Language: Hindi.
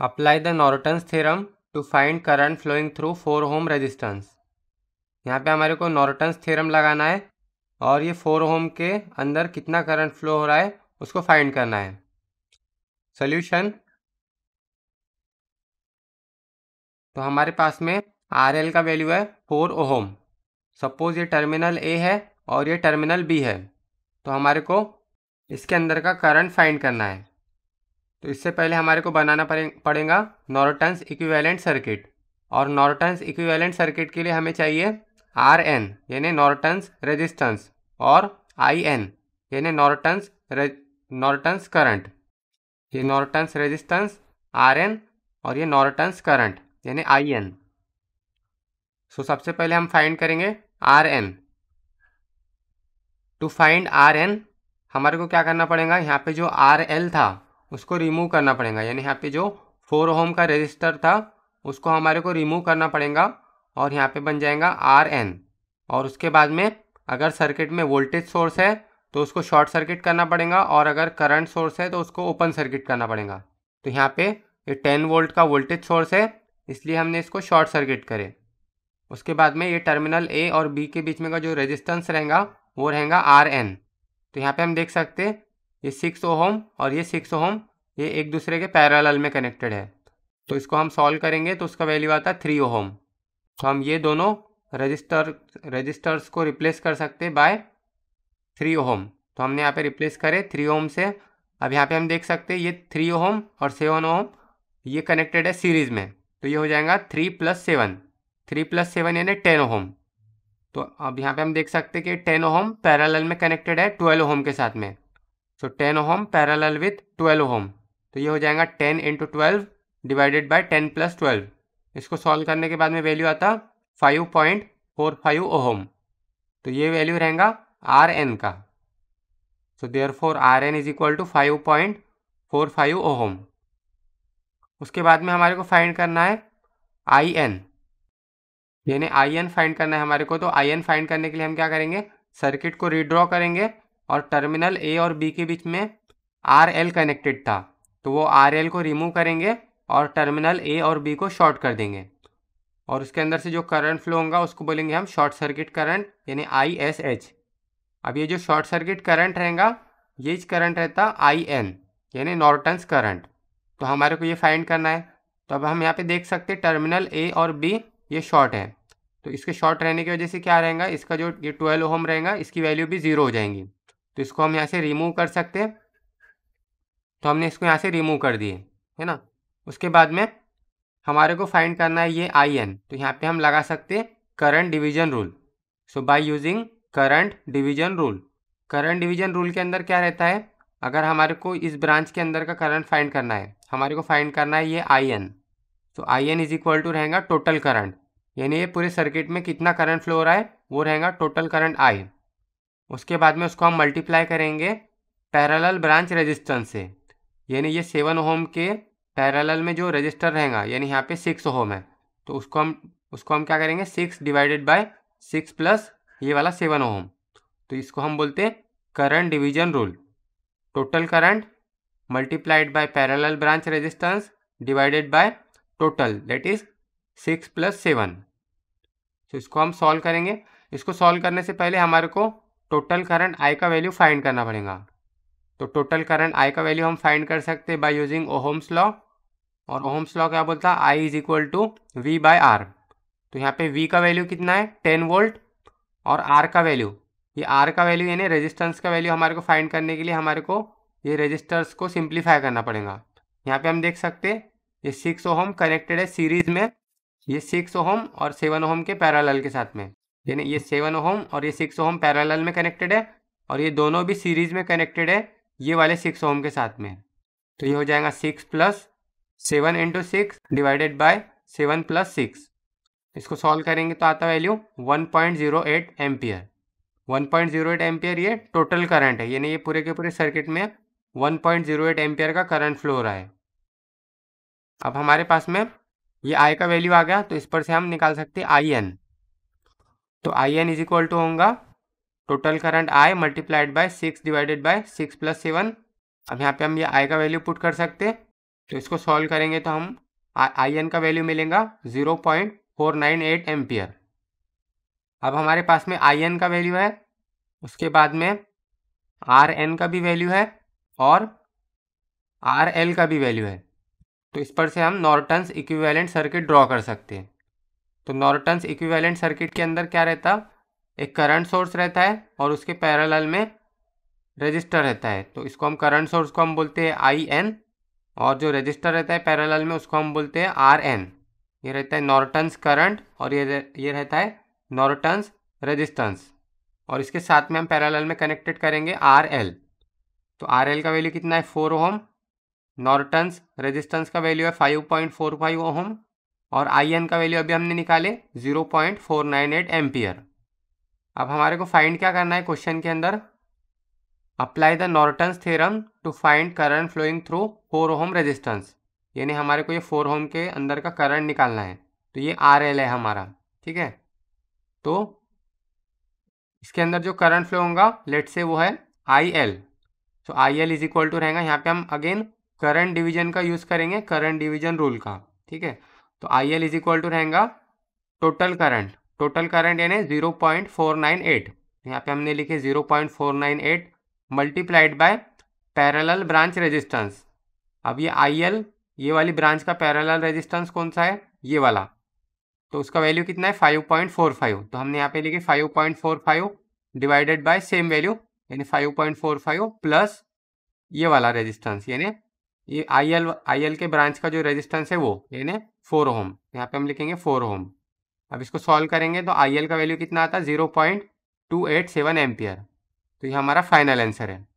apply the Norton's theorem to find current flowing through four ohm resistance यहाँ पे हमारे को नॉर्टन्स थेरम लगाना है और ये फोर होम के अंदर कितना करंट फ्लो हो रहा है उसको फाइंड करना है सोल्यूशन तो हमारे पास में आर एल का वैल्यू है फोर ओहोम सपोज़ ये टर्मिनल ए है और ये टर्मिनल बी है तो हमारे को इसके अंदर का करंट फाइंड करना है तो इससे पहले हमारे को बनाना पड़ेगा नॉर्टन्स इक्विवेलेंट सर्किट और नॉर्टन्स इक्विवेलेंट सर्किट के लिए हमें चाहिए आर एन यानी नॉर्टन्स रेजिस्टेंस और आई एन यानी नॉर्टन्स नॉर्टन्स करंट ये नॉर्टन्स रेजिस्टेंस आर एन और ये नॉर्टन्स करंट यानी आई एन सो सबसे पहले हम फाइंड करेंगे R N to find R N हमारे को क्या करना पड़ेगा यहाँ पे जो आर एल था उसको रिमूव करना पड़ेगा यानी यहाँ पे जो फोर होम का रजिस्टर था उसको हमारे को रिमूव करना पड़ेगा और यहाँ पे बन जाएगा आर एन और उसके बाद में अगर सर्किट में वोल्टेज सोर्स है तो उसको शॉर्ट सर्किट करना पड़ेगा और अगर करंट सोर्स है तो उसको ओपन सर्किट करना पड़ेगा तो यहाँ पे ये टेन वोल्ट का वोल्टेज सोर्स है इसलिए हमने इसको शॉर्ट सर्किट करे उसके बाद में ये टर्मिनल ए और बी के बीच में का जो रेजिस्टेंस रहेगा वो रहेगा आर एन तो यहाँ पे हम देख सकते ये सिक्स ओहम और ये सिक्स ओहम ये एक दूसरे के पैरालल में कनेक्टेड है तो इसको हम सॉल्व करेंगे तो उसका वैल्यू आता है थ्री होम तो हम ये दोनों रजिस्टर रजिस्टर्स को रिप्लेस कर सकते बाय थ्री होम तो हमने यहाँ पे रिप्लेस करे थ्री ओम से अब यहाँ पे हम देख सकते हैं ये थ्री होम और सेवन ओम ये कनेक्टेड है सीरीज़ में तो ये हो जाएगा three plus seven three plus seven यानी टेन होम तो अब यहाँ पे हम देख सकते हैं कि टेन होम पैरालल में कनेक्टेड है ट्वेल्व होम के साथ में सो तो ten ohm parallel with twelve ohm तो ये हो जाएगा ten into twelve divided by ten plus twelve इसको सॉल्व करने के बाद में वैल्यू आता five point four five ohm तो ये वैल्यू रहेगा आर एन का so therefore R N is equal to five point four five ohm उसके बाद में हमारे को फाइंड करना है आई एन यानी आई एन फाइंड करना है हमारे को तो आई एन फाइंड करने के लिए हम क्या करेंगे सर्किट को रिड्रॉ करेंगे और टर्मिनल ए और बी के बीच में आर एल कनेक्टेड था तो वो आर को रिमूव करेंगे और टर्मिनल ए और बी को शॉर्ट कर देंगे और उसके अंदर से जो करंट फ्लो होगा उसको बोलेंगे हम शॉर्ट सर्किट करंट यानी आई एस एच अब ये जो शॉर्ट सर्किट करंट रहेगा ये करंट रहता आई एन यानी नॉर्टन्स करंट तो हमारे को ये फाइंड करना है तो अब हम यहाँ पे देख सकते हैं टर्मिनल ए और बी ये शॉर्ट है तो इसके शॉर्ट रहने की वजह से क्या रहेगा इसका जो ये ट्वेल्व होम रहेगा इसकी वैल्यू भी ज़ीरो हो जाएंगी तो इसको हम यहाँ से रिमूव कर सकते हैं तो हमने इसको यहाँ से रिमूव कर दिए है ना उसके बाद में हमारे को फाइंड करना है ये आई एन तो यहाँ पे हम लगा सकते current division rule so by using current division rule current division rule के अंदर क्या रहता है अगर हमारे को इस ब्रांच के अंदर का करंट फाइंड करना है हमारे को फाइंड करना है ये आई एन तो I N is equal to रहेगा टोटल करंट यानी ये पूरे सर्किट में कितना करंट फ्लो हो रहा है वो रहेगा टोटल करंट आई उसके बाद में उसको हम मल्टीप्लाई करेंगे पैरेलल ब्रांच रेजिस्टेंस से यानी ये सेवन होम के पैरेलल में जो रजिस्टर रहेगा यानी यहाँ पे सिक्स होम है तो उसको हम उसको हम क्या करेंगे six divided by six plus ये वाला सेवन होम तो इसको हम बोलते हैं current division rule total current multiplied by parallel branch resistance divided by total that is six plus seven तो इसको हम सॉल्व करेंगे इसको सॉल्व करने से पहले हमारे को टोटल करंट आई का वैल्यू फाइंड करना पड़ेगा तो टोटल करंट आई का वैल्यू हम फाइंड कर सकते हैं बाय यूजिंग ओहोम्स लॉ और ओहोम्स लॉ क्या बोलता है I is equal to V by R तो यहाँ पे वी का वैल्यू कितना है टेन वोल्ट और आर का वैल्यू ये आर का वैल्यू यानी रेजिस्टेंस का वैल्यू हमारे को फाइंड करने के लिए हमारे को ये रजिस्टर्स को सिंप्लीफाई करना पड़ेगा यहाँ पे हम देख सकते ये सिक्स ओहम कनेक्टेड है सीरीज में ये सिक्स ओहम और सेवन ओहम के पैरालल के साथ में यानी ये सेवन ओहम और ये सिक्स ओहम पैरालल में कनेक्टेड है और ये दोनों भी सीरीज में कनेक्टेड है ये वाले सिक्स ओम के साथ में तो ये हो जाएगा six plus seven into six divided by seven plus six इसको सॉल्व करेंगे तो आता value one point zero eight ampere one point zero eight ampere ये टोटल करंट है यानी ये पूरे के पूरे सर्किट में one point zero eight ampere का करंट फ्लो रहा है अब हमारे पास में ये आई का वैल्यू आ गया तो इस पर से हम निकाल सकते आई एन तो I N is equal to होगा total current I multiplied by six divided by six plus seven अब यहाँ पे हम ये आई का वैल्यू पुट कर सकते हैं तो इसको सॉल्व करेंगे तो हम आई एन का वैल्यू मिलेगा zero point four nine eight ampere अब हमारे पास में आई एन का वैल्यू है उसके बाद में आर एन का भी वैल्यू है और आर एल का भी वैल्यू है तो इस पर से हम नॉर्टन्स इक्विवेलेंट सर्किट ड्रॉ कर सकते हैं तो नॉर्टन्स इक्विवेलेंट सर्किट के अंदर क्या रहता एक करंट सोर्स रहता है और उसके पैरेलल में रजिस्टर रहता है तो इसको हम करंट सोर्स को हम बोलते हैं आई एन और जो रजिस्टर रहता है पैरेलल में उसको हम बोलते हैं आर एन ये रहता है नॉर्टन्स करंट और ये ये रहता है नॉर्टन्स रजिस्टेंस और इसके साथ में हम पैरेलल में कनेक्टेड करेंगे आर एल तो आर एल का वैल्यू कितना है फोर ओम नॉर्टन्स रजिस्टेंस का वैल्यू है five point four five ohm और आई एन का वैल्यू अभी हमने निकाले zero point four nine eight ampere अब हमारे को फाइंड क्या करना है क्वेश्चन के अंदर apply the Norton's theorem to find current flowing through four ohm resistance यानी हमारे को ये फोर होम के अंदर का करंट निकालना है तो ये आर एल है हमारा ठीक है तो इसके अंदर जो करंट फ्लो होगा लेट से वो है आई एल तो I L is equal to रहेगा यहाँ पे हम अगेन करंट डिवीजन का यूज़ करेंगे करंट डिवीजन रूल का ठीक है तो I L is equal to रहेगा टोटल करंट टोटल करंट यानी zero point four nine eight यहाँ पे हमने लिखे zero point four nine eight multiplied by parallel branch resistance अब ये आई एल ये वाली ब्रांच का पैरेलल रेजिस्टेंस कौन सा है ये वाला तो उसका वैल्यू कितना है फाइव पॉइंट फोर फाइव तो हमने यहाँ पे लिखे five point four five divided by same value यानी five point four five plus ये वाला रेजिस्टेंस यानी ये आई एल आई एल के ब्रांच का जो रेजिस्टेंस है वो यानी फोर होम यहाँ पे हम लिखेंगे फोर होम अब इसको सॉल्व करेंगे तो आई का वैल्यू कितना आता है zero point two eight seven तो ये हमारा फाइनल आंसर है